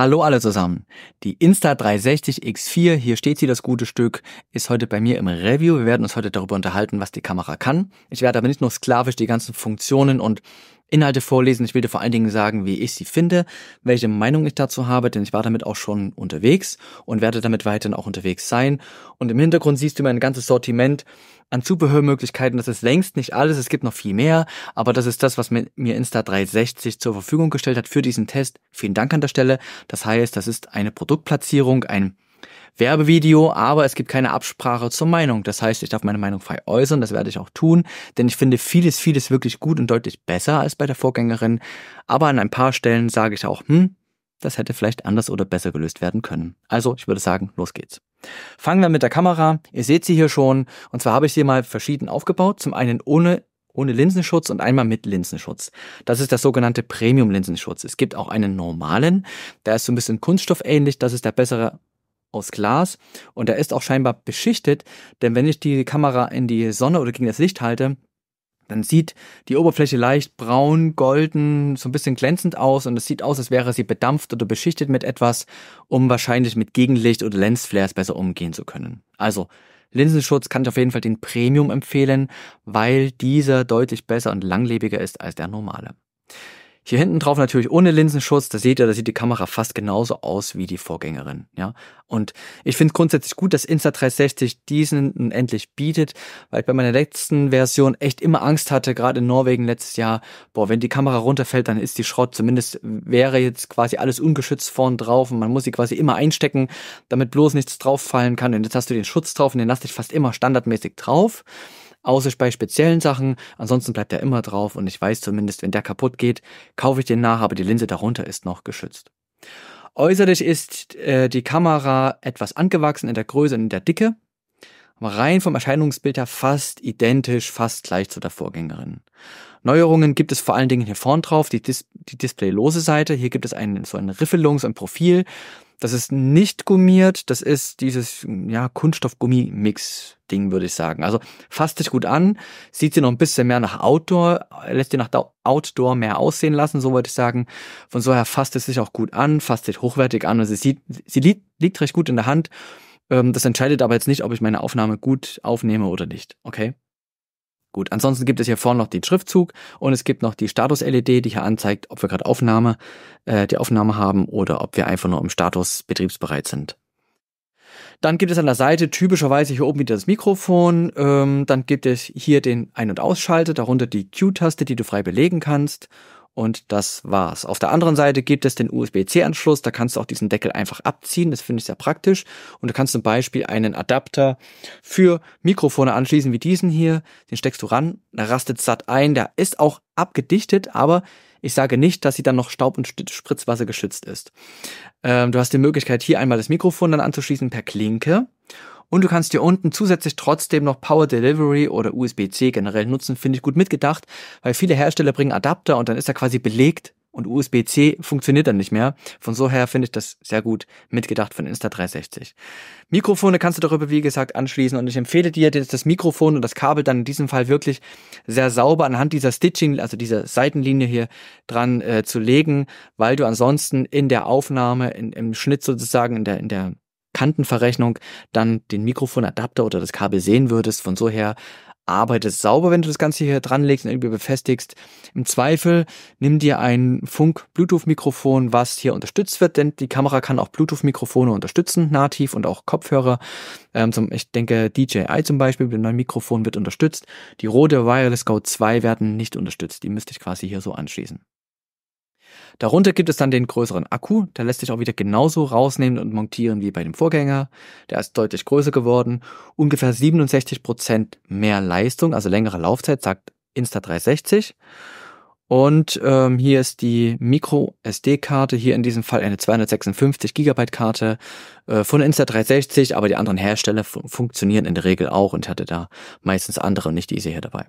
Hallo alle zusammen. Die Insta360 X4, hier steht sie, das gute Stück, ist heute bei mir im Review. Wir werden uns heute darüber unterhalten, was die Kamera kann. Ich werde aber nicht nur sklavisch die ganzen Funktionen und Inhalte vorlesen. Ich will dir vor allen Dingen sagen, wie ich sie finde, welche Meinung ich dazu habe, denn ich war damit auch schon unterwegs und werde damit weiterhin auch unterwegs sein. Und im Hintergrund siehst du mein ganzes Sortiment an Zubehörmöglichkeiten. Das ist längst nicht alles, es gibt noch viel mehr, aber das ist das, was mir Insta360 zur Verfügung gestellt hat für diesen Test. Vielen Dank an der Stelle. Das heißt, das ist eine Produktplatzierung, ein Werbevideo, aber es gibt keine Absprache zur Meinung. Das heißt, ich darf meine Meinung frei äußern, das werde ich auch tun, denn ich finde vieles, vieles wirklich gut und deutlich besser als bei der Vorgängerin. Aber an ein paar Stellen sage ich auch, hm, das hätte vielleicht anders oder besser gelöst werden können. Also, ich würde sagen, los geht's. Fangen wir mit der Kamera. Ihr seht sie hier schon. Und zwar habe ich sie mal verschieden aufgebaut. Zum einen ohne ohne Linsenschutz und einmal mit Linsenschutz. Das ist der sogenannte Premium-Linsenschutz. Es gibt auch einen normalen, der ist so ein bisschen kunststoffähnlich, das ist der bessere aus Glas und er ist auch scheinbar beschichtet, denn wenn ich die Kamera in die Sonne oder gegen das Licht halte, dann sieht die Oberfläche leicht braun, golden, so ein bisschen glänzend aus und es sieht aus, als wäre sie bedampft oder beschichtet mit etwas, um wahrscheinlich mit Gegenlicht oder Lensflares besser umgehen zu können. Also Linsenschutz kann ich auf jeden Fall den Premium empfehlen, weil dieser deutlich besser und langlebiger ist als der normale. Hier hinten drauf natürlich ohne Linsenschutz, Da seht ihr, da sieht die Kamera fast genauso aus wie die Vorgängerin. Ja? Und ich finde grundsätzlich gut, dass Insta360 diesen endlich bietet, weil ich bei meiner letzten Version echt immer Angst hatte, gerade in Norwegen letztes Jahr, boah, wenn die Kamera runterfällt, dann ist die Schrott. Zumindest wäre jetzt quasi alles ungeschützt vorn drauf und man muss sie quasi immer einstecken, damit bloß nichts drauffallen kann. Und jetzt hast du den Schutz drauf und den lass dich fast immer standardmäßig drauf außer bei speziellen Sachen. Ansonsten bleibt er immer drauf und ich weiß zumindest, wenn der kaputt geht, kaufe ich den nach, aber die Linse darunter ist noch geschützt. Äußerlich ist äh, die Kamera etwas angewachsen in der Größe und in der Dicke. Rein vom Erscheinungsbild her fast identisch, fast gleich zu der Vorgängerin. Neuerungen gibt es vor allen Dingen hier vorn drauf, die, Dis die displaylose Seite. Hier gibt es einen, so ein Riffelungs- und Profil. Das ist nicht gummiert, das ist dieses ja, Kunststoff-Gummi-Mix-Ding, würde ich sagen. Also fasst sich gut an, sieht sie noch ein bisschen mehr nach Outdoor, äh, lässt sie nach Outdoor mehr aussehen lassen, so würde ich sagen. Von so her fasst es sich auch gut an, fasst sich hochwertig an Also sie, sieht, sie liegt, liegt recht gut in der Hand. Ähm, das entscheidet aber jetzt nicht, ob ich meine Aufnahme gut aufnehme oder nicht, okay? Gut, ansonsten gibt es hier vorne noch den Schriftzug und es gibt noch die Status-LED, die hier anzeigt, ob wir gerade Aufnahme, äh, die Aufnahme haben oder ob wir einfach nur im Status betriebsbereit sind. Dann gibt es an der Seite typischerweise hier oben wieder das Mikrofon. Ähm, dann gibt es hier den Ein- und Ausschalter, darunter die Q-Taste, die du frei belegen kannst. Und das war's. Auf der anderen Seite gibt es den USB-C-Anschluss. Da kannst du auch diesen Deckel einfach abziehen. Das finde ich sehr praktisch. Und du kannst zum Beispiel einen Adapter für Mikrofone anschließen, wie diesen hier. Den steckst du ran. Da rastet satt ein. Der ist auch abgedichtet, aber ich sage nicht, dass sie dann noch Staub- und Spritzwasser geschützt ist. Ähm, du hast die Möglichkeit, hier einmal das Mikrofon dann anzuschließen per Klinke. Und du kannst hier unten zusätzlich trotzdem noch Power Delivery oder USB-C generell nutzen, finde ich gut mitgedacht, weil viele Hersteller bringen Adapter und dann ist er quasi belegt und USB-C funktioniert dann nicht mehr. Von so her finde ich das sehr gut mitgedacht von Insta360. Mikrofone kannst du darüber, wie gesagt, anschließen und ich empfehle dir jetzt das Mikrofon und das Kabel dann in diesem Fall wirklich sehr sauber anhand dieser Stitching, also dieser Seitenlinie hier dran äh, zu legen, weil du ansonsten in der Aufnahme, in, im Schnitt sozusagen, in der, in der Kantenverrechnung dann den Mikrofonadapter oder das Kabel sehen würdest. Von so her arbeitet sauber, wenn du das Ganze hier dranlegst und irgendwie befestigst. Im Zweifel nimm dir ein Funk-Bluetooth-Mikrofon, was hier unterstützt wird, denn die Kamera kann auch Bluetooth-Mikrofone unterstützen, nativ und auch Kopfhörer. Ähm, zum, ich denke, DJI zum Beispiel mit dem neuen Mikrofon wird unterstützt. Die Rode Wireless Go 2 werden nicht unterstützt. Die müsste ich quasi hier so anschließen. Darunter gibt es dann den größeren Akku, der lässt sich auch wieder genauso rausnehmen und montieren wie bei dem Vorgänger. Der ist deutlich größer geworden, ungefähr 67% mehr Leistung, also längere Laufzeit, sagt Insta360. Und ähm, hier ist die Micro SD-Karte, hier in diesem Fall eine 256 GB Karte äh, von Insta360, aber die anderen Hersteller funktionieren in der Regel auch und ich hatte da meistens andere und nicht diese hier dabei.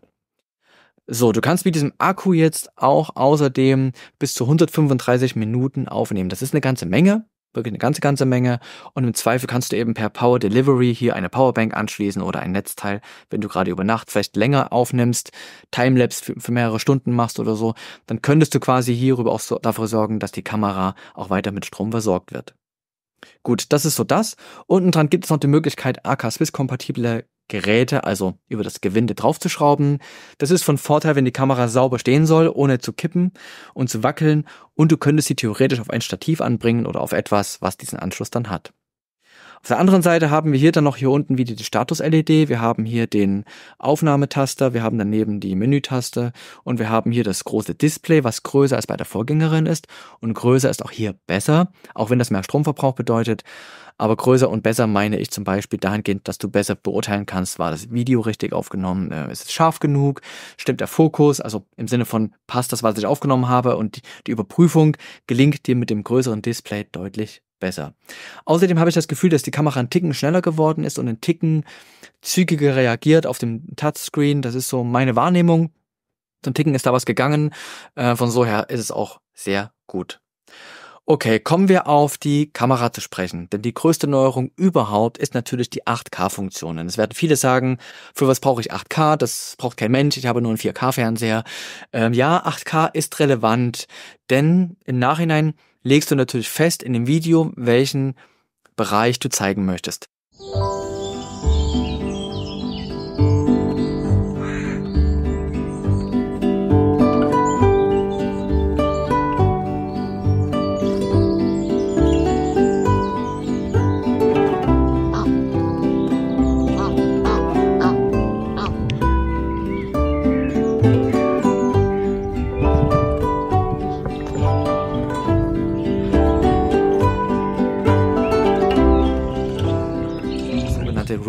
So, du kannst mit diesem Akku jetzt auch außerdem bis zu 135 Minuten aufnehmen. Das ist eine ganze Menge, wirklich eine ganze, ganze Menge. Und im Zweifel kannst du eben per Power Delivery hier eine Powerbank anschließen oder ein Netzteil, wenn du gerade über Nacht vielleicht länger aufnimmst, Timelapse für, für mehrere Stunden machst oder so, dann könntest du quasi hierüber auch so, dafür sorgen, dass die Kamera auch weiter mit Strom versorgt wird. Gut, das ist so das. Unten dran gibt es noch die Möglichkeit, AK-Swiss-kompatible Geräte, also über das Gewinde draufzuschrauben. Das ist von Vorteil, wenn die Kamera sauber stehen soll, ohne zu kippen und zu wackeln und du könntest sie theoretisch auf ein Stativ anbringen oder auf etwas, was diesen Anschluss dann hat. Auf der anderen Seite haben wir hier dann noch hier unten wieder die Status-LED. Wir haben hier den Aufnahmetaster, wir haben daneben die Menütaste und wir haben hier das große Display, was größer als bei der Vorgängerin ist. Und größer ist auch hier besser, auch wenn das mehr Stromverbrauch bedeutet. Aber größer und besser meine ich zum Beispiel dahingehend, dass du besser beurteilen kannst, war das Video richtig aufgenommen, äh, ist es scharf genug, stimmt der Fokus, also im Sinne von passt das, was ich aufgenommen habe und die Überprüfung gelingt dir mit dem größeren Display deutlich besser. Außerdem habe ich das Gefühl, dass die Kamera einen Ticken schneller geworden ist und einen Ticken zügiger reagiert auf dem Touchscreen. Das ist so meine Wahrnehmung. Zum Ticken ist da was gegangen. Äh, von so her ist es auch sehr gut. Okay, kommen wir auf die Kamera zu sprechen. Denn die größte Neuerung überhaupt ist natürlich die 8K-Funktion. Es werden viele sagen, für was brauche ich 8K? Das braucht kein Mensch, ich habe nur einen 4K-Fernseher. Ähm, ja, 8K ist relevant, denn im Nachhinein legst du natürlich fest in dem Video, welchen Bereich du zeigen möchtest.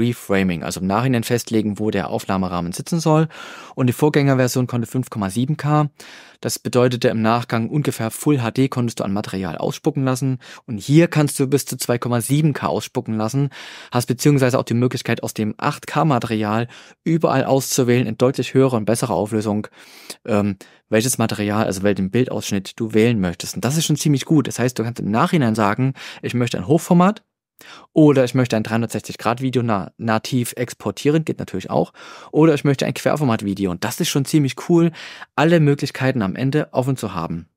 Reframing, also im Nachhinein festlegen, wo der Aufnahmerahmen sitzen soll. Und die Vorgängerversion konnte 5,7K. Das bedeutete im Nachgang ungefähr Full HD konntest du an Material ausspucken lassen. Und hier kannst du bis zu 2,7K ausspucken lassen. Hast beziehungsweise auch die Möglichkeit, aus dem 8K-Material überall auszuwählen in deutlich höherer und besserer Auflösung, ähm, welches Material, also welchen Bildausschnitt du wählen möchtest. Und das ist schon ziemlich gut. Das heißt, du kannst im Nachhinein sagen, ich möchte ein Hochformat, oder ich möchte ein 360-Grad-Video na nativ exportieren, geht natürlich auch. Oder ich möchte ein Querformat-Video. Und das ist schon ziemlich cool, alle Möglichkeiten am Ende offen zu haben.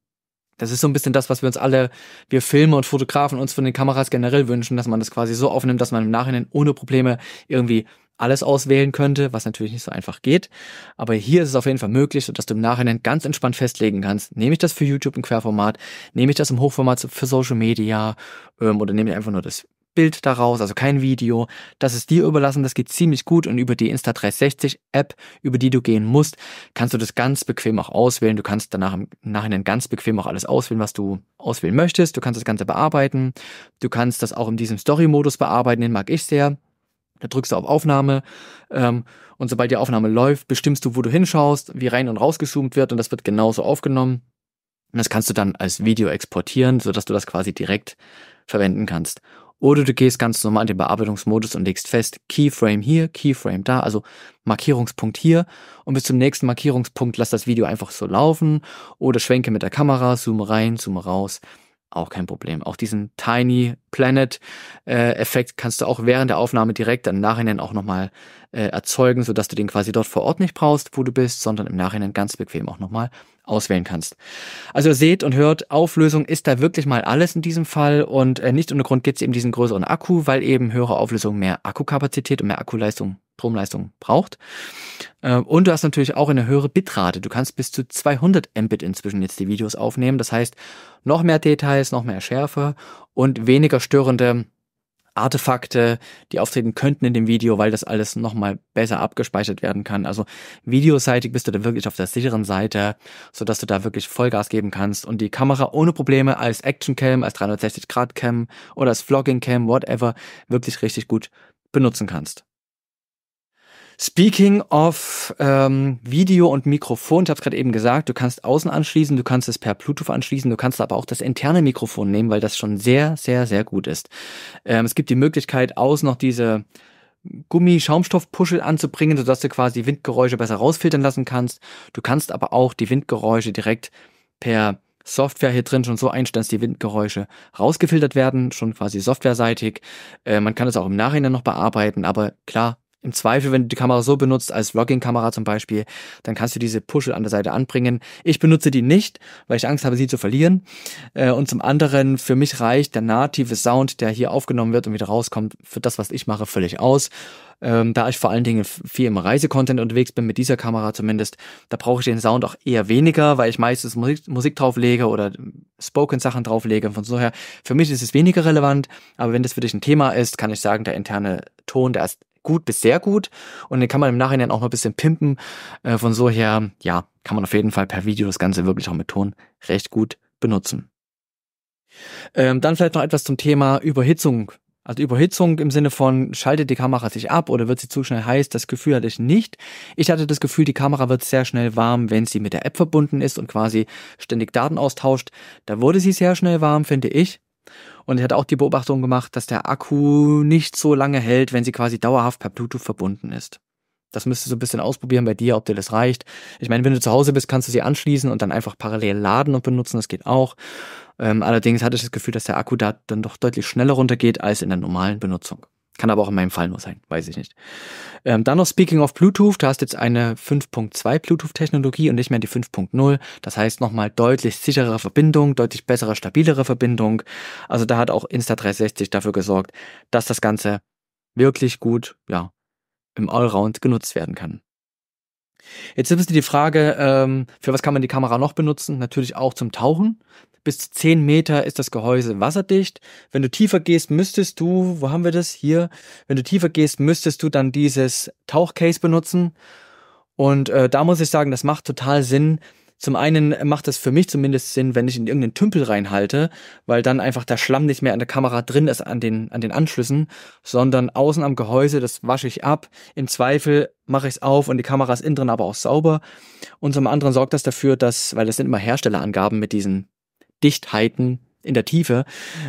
Das ist so ein bisschen das, was wir uns alle, wir Filme und Fotografen uns von den Kameras generell wünschen, dass man das quasi so aufnimmt, dass man im Nachhinein ohne Probleme irgendwie alles auswählen könnte, was natürlich nicht so einfach geht. Aber hier ist es auf jeden Fall möglich, sodass du im Nachhinein ganz entspannt festlegen kannst, nehme ich das für YouTube im Querformat, nehme ich das im Hochformat für Social Media ähm, oder nehme ich einfach nur das Bild daraus, also kein Video. Das ist dir überlassen, das geht ziemlich gut und über die Insta360 App, über die du gehen musst, kannst du das ganz bequem auch auswählen. Du kannst danach im Nachhinein ganz bequem auch alles auswählen, was du auswählen möchtest. Du kannst das Ganze bearbeiten. Du kannst das auch in diesem Story-Modus bearbeiten, den mag ich sehr. Da drückst du auf Aufnahme ähm, und sobald die Aufnahme läuft, bestimmst du, wo du hinschaust, wie rein und rausgezoomt wird und das wird genauso aufgenommen. Und das kannst du dann als Video exportieren, sodass du das quasi direkt verwenden kannst. Oder du gehst ganz normal in den Bearbeitungsmodus und legst fest, Keyframe hier, Keyframe da, also Markierungspunkt hier und bis zum nächsten Markierungspunkt lass das Video einfach so laufen oder schwenke mit der Kamera, zoome rein, zoome raus auch kein Problem. Auch diesen Tiny Planet äh, Effekt kannst du auch während der Aufnahme direkt im Nachhinein auch nochmal äh, erzeugen, sodass du den quasi dort vor Ort nicht brauchst, wo du bist, sondern im Nachhinein ganz bequem auch nochmal auswählen kannst. Also seht und hört, Auflösung ist da wirklich mal alles in diesem Fall und äh, nicht ohne Grund gibt es eben diesen größeren Akku, weil eben höhere Auflösung mehr Akkukapazität und mehr Akkuleistung Stromleistung braucht. Äh, und du hast natürlich auch eine höhere Bitrate. Du kannst bis zu 200 Mbit inzwischen jetzt die Videos aufnehmen. Das heißt, noch mehr Details, noch mehr Schärfe und weniger störende Artefakte, die auftreten könnten in dem Video, weil das alles nochmal besser abgespeichert werden kann. Also videoseitig bist du da wirklich auf der sicheren Seite, sodass du da wirklich Vollgas geben kannst und die Kamera ohne Probleme als Action-Cam, als 360-Grad-Cam oder als Vlogging-Cam, whatever, wirklich richtig gut benutzen kannst. Speaking of ähm, Video und Mikrofon, ich habe es gerade eben gesagt, du kannst außen anschließen, du kannst es per Bluetooth anschließen, du kannst aber auch das interne Mikrofon nehmen, weil das schon sehr, sehr, sehr gut ist. Ähm, es gibt die Möglichkeit, außen noch diese Gummi-Schaumstoff-Puschel anzubringen, sodass du quasi Windgeräusche besser rausfiltern lassen kannst. Du kannst aber auch die Windgeräusche direkt per Software hier drin schon so einstellen, dass die Windgeräusche rausgefiltert werden, schon quasi softwareseitig. Äh, man kann es auch im Nachhinein noch bearbeiten, aber klar, im Zweifel, wenn du die Kamera so benutzt, als Vlogging-Kamera zum Beispiel, dann kannst du diese Puschel an der Seite anbringen. Ich benutze die nicht, weil ich Angst habe, sie zu verlieren. Äh, und zum anderen, für mich reicht der native Sound, der hier aufgenommen wird und wieder rauskommt, für das, was ich mache, völlig aus. Ähm, da ich vor allen Dingen viel im Reisecontent unterwegs bin, mit dieser Kamera zumindest, da brauche ich den Sound auch eher weniger, weil ich meistens Musik, Musik drauflege oder Spoken-Sachen drauflege. Von so her, für mich ist es weniger relevant, aber wenn das für dich ein Thema ist, kann ich sagen, der interne Ton, der ist gut bis sehr gut und den kann man im Nachhinein auch noch ein bisschen pimpen. Äh, von so her, ja, kann man auf jeden Fall per Video das Ganze wirklich auch mit Ton recht gut benutzen. Ähm, dann vielleicht noch etwas zum Thema Überhitzung. Also Überhitzung im Sinne von, schaltet die Kamera sich ab oder wird sie zu schnell heiß, das Gefühl hatte ich nicht. Ich hatte das Gefühl, die Kamera wird sehr schnell warm, wenn sie mit der App verbunden ist und quasi ständig Daten austauscht. Da wurde sie sehr schnell warm, finde ich. Und ich hatte auch die Beobachtung gemacht, dass der Akku nicht so lange hält, wenn sie quasi dauerhaft per Bluetooth verbunden ist. Das müsstest du ein bisschen ausprobieren bei dir, ob dir das reicht. Ich meine, wenn du zu Hause bist, kannst du sie anschließen und dann einfach parallel laden und benutzen. Das geht auch. Ähm, allerdings hatte ich das Gefühl, dass der Akku da dann doch deutlich schneller runtergeht als in der normalen Benutzung. Kann aber auch in meinem Fall nur sein, weiß ich nicht. Ähm, dann noch Speaking of Bluetooth, du hast jetzt eine 5.2 Bluetooth-Technologie und nicht mehr die 5.0. Das heißt nochmal deutlich sicherere Verbindung, deutlich bessere, stabilere Verbindung. Also da hat auch Insta360 dafür gesorgt, dass das Ganze wirklich gut, ja, im Allround genutzt werden kann. Jetzt ist die Frage, ähm, für was kann man die Kamera noch benutzen? Natürlich auch zum Tauchen. Bis zu 10 Meter ist das Gehäuse wasserdicht. Wenn du tiefer gehst, müsstest du, wo haben wir das? Hier. Wenn du tiefer gehst, müsstest du dann dieses Tauchcase benutzen. Und äh, da muss ich sagen, das macht total Sinn, zum einen macht das für mich zumindest Sinn, wenn ich in irgendeinen Tümpel reinhalte, weil dann einfach der Schlamm nicht mehr an der Kamera drin ist, an den, an den Anschlüssen, sondern außen am Gehäuse, das wasche ich ab. Im Zweifel mache ich es auf und die Kamera ist innen drin aber auch sauber. Und zum anderen sorgt das dafür, dass, weil das sind immer Herstellerangaben mit diesen Dichtheiten, in der Tiefe.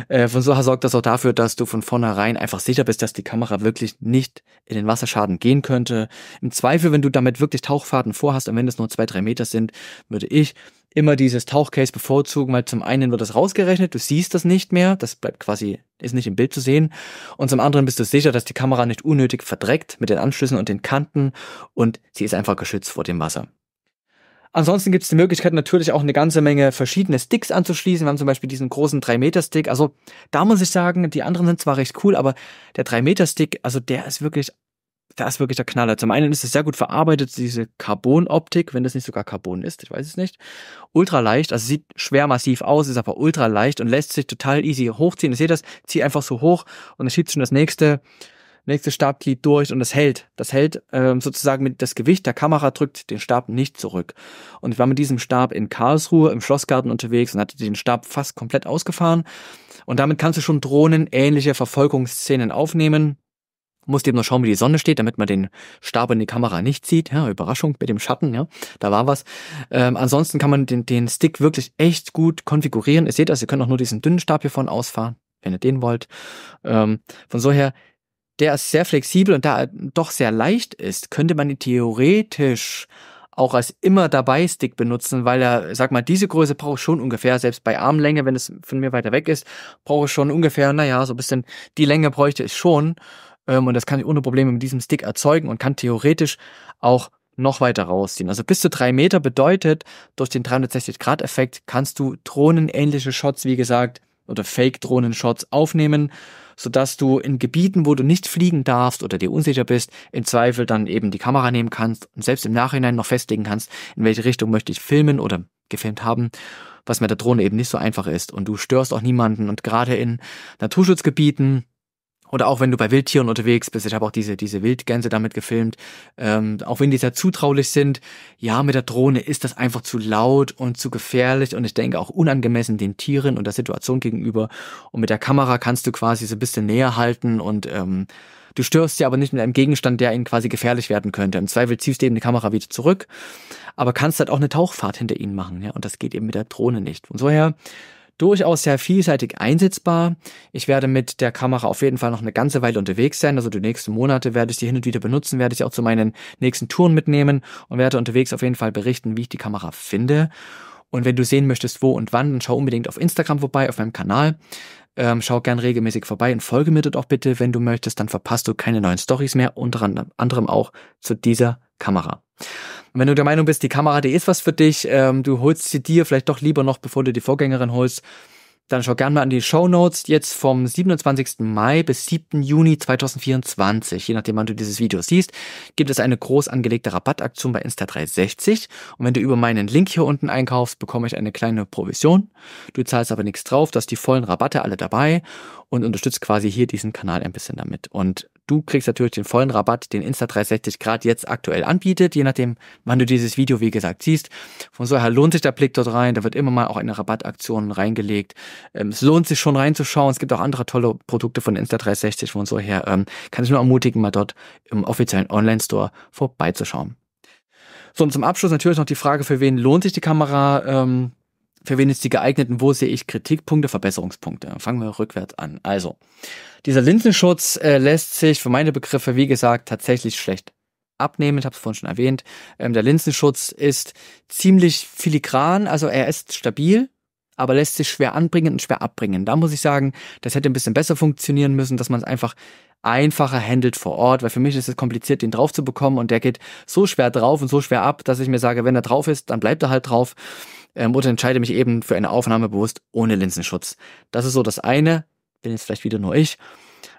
Äh, von her sorgt das auch dafür, dass du von vornherein einfach sicher bist, dass die Kamera wirklich nicht in den Wasserschaden gehen könnte. Im Zweifel, wenn du damit wirklich Tauchfahrten vorhast und wenn es nur zwei, drei Meter sind, würde ich immer dieses Tauchcase bevorzugen, weil zum einen wird das rausgerechnet, du siehst das nicht mehr, das bleibt quasi, ist nicht im Bild zu sehen. Und zum anderen bist du sicher, dass die Kamera nicht unnötig verdreckt mit den Anschlüssen und den Kanten und sie ist einfach geschützt vor dem Wasser. Ansonsten gibt es die Möglichkeit natürlich auch eine ganze Menge verschiedene Sticks anzuschließen. Wir haben zum Beispiel diesen großen 3-Meter-Stick. Also da muss ich sagen, die anderen sind zwar recht cool, aber der 3-Meter-Stick, also der ist wirklich, der ist wirklich der Knaller. Zum einen ist es sehr gut verarbeitet, diese Carbon-Optik, wenn das nicht sogar Carbon ist, ich weiß es nicht. Ultra leicht, also sieht schwer massiv aus, ist aber ultra leicht und lässt sich total easy hochziehen. Ihr seht das, zieh einfach so hoch und dann schiebt schon das nächste nächste Stabglied durch und das hält. Das hält ähm, sozusagen mit das Gewicht der Kamera drückt den Stab nicht zurück. Und ich war mit diesem Stab in Karlsruhe im Schlossgarten unterwegs und hatte den Stab fast komplett ausgefahren. Und damit kannst du schon Drohnen ähnliche Verfolgungsszenen aufnehmen. Musst eben nur schauen, wie die Sonne steht, damit man den Stab in die Kamera nicht sieht. Ja, Überraschung mit dem Schatten, ja, da war was. Ähm, ansonsten kann man den, den Stick wirklich echt gut konfigurieren. Ihr seht das, ihr könnt auch nur diesen dünnen Stab hiervon ausfahren, wenn ihr den wollt. Ähm, von so her der ist sehr flexibel und da doch sehr leicht ist, könnte man ihn theoretisch auch als immer dabei Stick benutzen, weil er, sag mal, diese Größe brauche ich schon ungefähr, selbst bei Armlänge, wenn es von mir weiter weg ist, brauche ich schon ungefähr, naja, so ein bisschen die Länge bräuchte ich schon. Ähm, und das kann ich ohne Probleme mit diesem Stick erzeugen und kann theoretisch auch noch weiter rausziehen. Also bis zu drei Meter bedeutet, durch den 360-Grad-Effekt kannst du drohnenähnliche Shots, wie gesagt, oder Fake-Drohnen-Shots aufnehmen sodass du in Gebieten, wo du nicht fliegen darfst oder dir unsicher bist, im Zweifel dann eben die Kamera nehmen kannst und selbst im Nachhinein noch festlegen kannst, in welche Richtung möchte ich filmen oder gefilmt haben, was mit der Drohne eben nicht so einfach ist. Und du störst auch niemanden. Und gerade in Naturschutzgebieten, oder auch wenn du bei Wildtieren unterwegs bist, ich habe auch diese, diese Wildgänse damit gefilmt, ähm, auch wenn die sehr zutraulich sind, ja, mit der Drohne ist das einfach zu laut und zu gefährlich und ich denke auch unangemessen den Tieren und der Situation gegenüber. Und mit der Kamera kannst du quasi so ein bisschen näher halten und ähm, du störst sie aber nicht mit einem Gegenstand, der ihnen quasi gefährlich werden könnte. Im Zweifel ziehst du eben die Kamera wieder zurück, aber kannst halt auch eine Tauchfahrt hinter ihnen machen, ja, und das geht eben mit der Drohne nicht. Und so her durchaus sehr vielseitig einsetzbar. Ich werde mit der Kamera auf jeden Fall noch eine ganze Weile unterwegs sein. Also die nächsten Monate werde ich sie hin und wieder benutzen, werde ich auch zu meinen nächsten Touren mitnehmen und werde unterwegs auf jeden Fall berichten, wie ich die Kamera finde. Und wenn du sehen möchtest, wo und wann, dann schau unbedingt auf Instagram vorbei, auf meinem Kanal. Ähm, schau gern regelmäßig vorbei und folge mir dort auch bitte, wenn du möchtest, dann verpasst du keine neuen Stories mehr, unter anderem auch zu dieser Kamera. Und wenn du der Meinung bist, die Kamera, die ist was für dich, ähm, du holst sie dir vielleicht doch lieber noch, bevor du die Vorgängerin holst, dann schau gerne mal an die Show Notes jetzt vom 27. Mai bis 7. Juni 2024. Je nachdem, wann du dieses Video siehst, gibt es eine groß angelegte Rabattaktion bei Insta360. Und wenn du über meinen Link hier unten einkaufst, bekomme ich eine kleine Provision. Du zahlst aber nichts drauf, du hast die vollen Rabatte alle dabei und unterstützt quasi hier diesen Kanal ein bisschen damit. Und Du kriegst natürlich den vollen Rabatt, den Insta360 Grad jetzt aktuell anbietet, je nachdem, wann du dieses Video, wie gesagt, siehst. Von so her lohnt sich der Blick dort rein. Da wird immer mal auch eine Rabattaktion reingelegt. Ähm, es lohnt sich schon reinzuschauen. Es gibt auch andere tolle Produkte von Insta360. Von so her ähm, kann ich nur ermutigen, mal dort im offiziellen Online-Store vorbeizuschauen. So, und zum Abschluss natürlich noch die Frage, für wen lohnt sich die Kamera? Ähm, für wen ist die geeignet und wo sehe ich Kritikpunkte, Verbesserungspunkte? Fangen wir rückwärts an. Also, dieser Linsenschutz äh, lässt sich für meine Begriffe, wie gesagt, tatsächlich schlecht abnehmen. Ich habe es vorhin schon erwähnt. Ähm, der Linsenschutz ist ziemlich filigran, also er ist stabil, aber lässt sich schwer anbringen und schwer abbringen. Da muss ich sagen, das hätte ein bisschen besser funktionieren müssen, dass man es einfach einfacher handelt vor Ort, weil für mich ist es kompliziert, den drauf zu bekommen und der geht so schwer drauf und so schwer ab, dass ich mir sage, wenn er drauf ist, dann bleibt er halt drauf ähm, und entscheide mich eben für eine Aufnahme bewusst ohne Linsenschutz. Das ist so das eine, bin jetzt vielleicht wieder nur ich.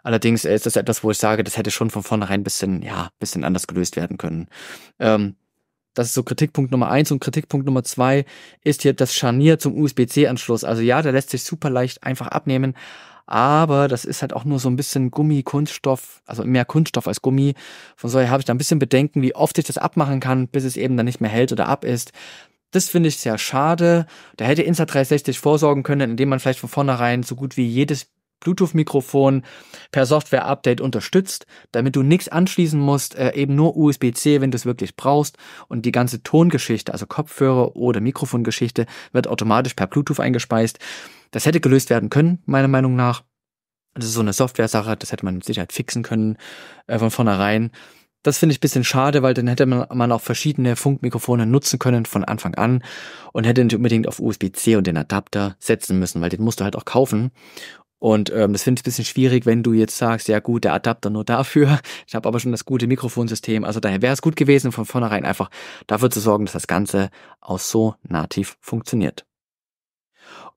Allerdings ist das etwas, wo ich sage, das hätte schon von vornherein ein bisschen, ja, bisschen anders gelöst werden können. Ähm, das ist so Kritikpunkt Nummer eins und Kritikpunkt Nummer zwei ist hier das Scharnier zum USB-C-Anschluss. Also ja, der lässt sich super leicht einfach abnehmen, aber das ist halt auch nur so ein bisschen Gummi, Kunststoff, also mehr Kunststoff als Gummi. Von daher habe ich da ein bisschen Bedenken, wie oft ich das abmachen kann, bis es eben dann nicht mehr hält oder ab ist. Das finde ich sehr schade. Da hätte Insta360 vorsorgen können, indem man vielleicht von vornherein so gut wie jedes Bluetooth-Mikrofon per Software-Update unterstützt, damit du nichts anschließen musst, äh, eben nur USB-C, wenn du es wirklich brauchst. Und die ganze Tongeschichte, also Kopfhörer oder Mikrofongeschichte, wird automatisch per Bluetooth eingespeist. Das hätte gelöst werden können, meiner Meinung nach. Das ist so eine Software-Sache, das hätte man mit Sicherheit fixen können äh, von vornherein. Das finde ich ein bisschen schade, weil dann hätte man, man auch verschiedene Funkmikrofone nutzen können von Anfang an und hätte nicht unbedingt auf USB-C und den Adapter setzen müssen, weil den musst du halt auch kaufen. Und ähm, das finde ich ein bisschen schwierig, wenn du jetzt sagst, ja gut, der Adapter nur dafür. Ich habe aber schon das gute Mikrofonsystem. Also daher wäre es gut gewesen, von vornherein einfach dafür zu sorgen, dass das Ganze auch so nativ funktioniert.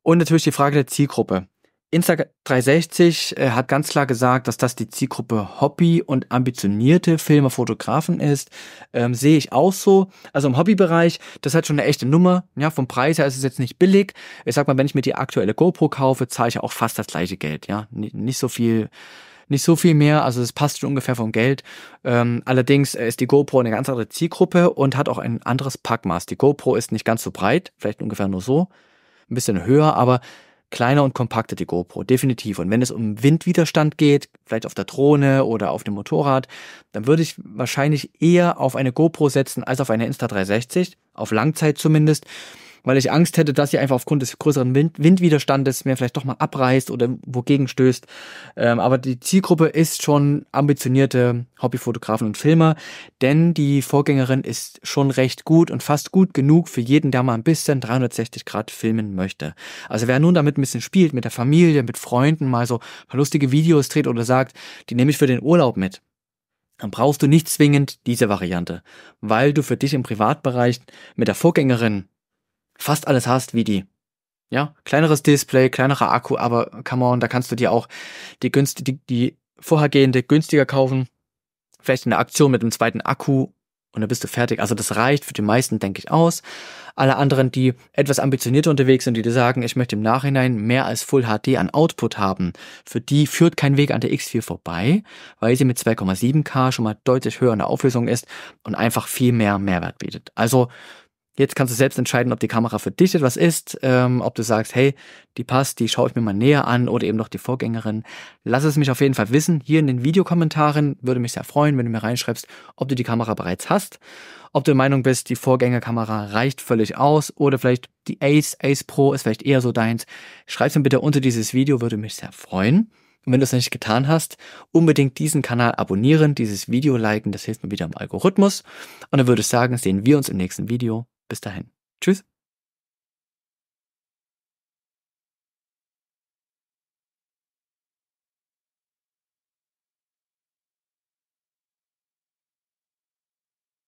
Und natürlich die Frage der Zielgruppe. Insta360 äh, hat ganz klar gesagt, dass das die Zielgruppe Hobby- und ambitionierte Filmer, Fotografen ist. Ähm, sehe ich auch so. Also im Hobbybereich, das hat schon eine echte Nummer. Ja, vom Preis her ist es jetzt nicht billig. Ich sag mal, wenn ich mir die aktuelle GoPro kaufe, zahle ich auch fast das gleiche Geld. Ja, N nicht so viel nicht so viel mehr, also es passt schon ungefähr vom Geld. Ähm, allerdings ist die GoPro eine ganz andere Zielgruppe und hat auch ein anderes Packmaß. Die GoPro ist nicht ganz so breit, vielleicht ungefähr nur so ein bisschen höher, aber kleiner und kompakter die GoPro, definitiv. Und wenn es um Windwiderstand geht, vielleicht auf der Drohne oder auf dem Motorrad, dann würde ich wahrscheinlich eher auf eine GoPro setzen als auf eine Insta360, auf Langzeit zumindest weil ich Angst hätte, dass sie einfach aufgrund des größeren Wind Windwiderstandes mir vielleicht doch mal abreißt oder wogegen stößt. Ähm, aber die Zielgruppe ist schon ambitionierte Hobbyfotografen und Filmer, denn die Vorgängerin ist schon recht gut und fast gut genug für jeden, der mal ein bisschen 360 Grad filmen möchte. Also wer nun damit ein bisschen spielt, mit der Familie, mit Freunden, mal so lustige Videos dreht oder sagt, die nehme ich für den Urlaub mit, dann brauchst du nicht zwingend diese Variante, weil du für dich im Privatbereich mit der Vorgängerin fast alles hast wie die. Ja, kleineres Display, kleinerer Akku, aber come on, da kannst du dir auch die, günst die, die vorhergehende günstiger kaufen. Vielleicht in der Aktion mit dem zweiten Akku und dann bist du fertig. Also das reicht für die meisten, denke ich, aus. Alle anderen, die etwas ambitionierter unterwegs sind, die dir sagen, ich möchte im Nachhinein mehr als Full HD an Output haben, für die führt kein Weg an der X4 vorbei, weil sie mit 2,7K schon mal deutlich höher in der Auflösung ist und einfach viel mehr Mehrwert bietet. Also Jetzt kannst du selbst entscheiden, ob die Kamera für dich etwas ist, ähm, ob du sagst, hey, die passt, die schaue ich mir mal näher an oder eben noch die Vorgängerin. Lass es mich auf jeden Fall wissen. Hier in den Videokommentaren würde mich sehr freuen, wenn du mir reinschreibst, ob du die Kamera bereits hast, ob du der Meinung bist, die Vorgängerkamera reicht völlig aus oder vielleicht die Ace, Ace Pro ist vielleicht eher so deins. Schreib es mir bitte unter dieses Video, würde mich sehr freuen. Und wenn du es nicht getan hast, unbedingt diesen Kanal abonnieren, dieses Video liken, das hilft mir wieder im Algorithmus. Und dann würde ich sagen, sehen wir uns im nächsten Video. Bis dahin. Tschüss.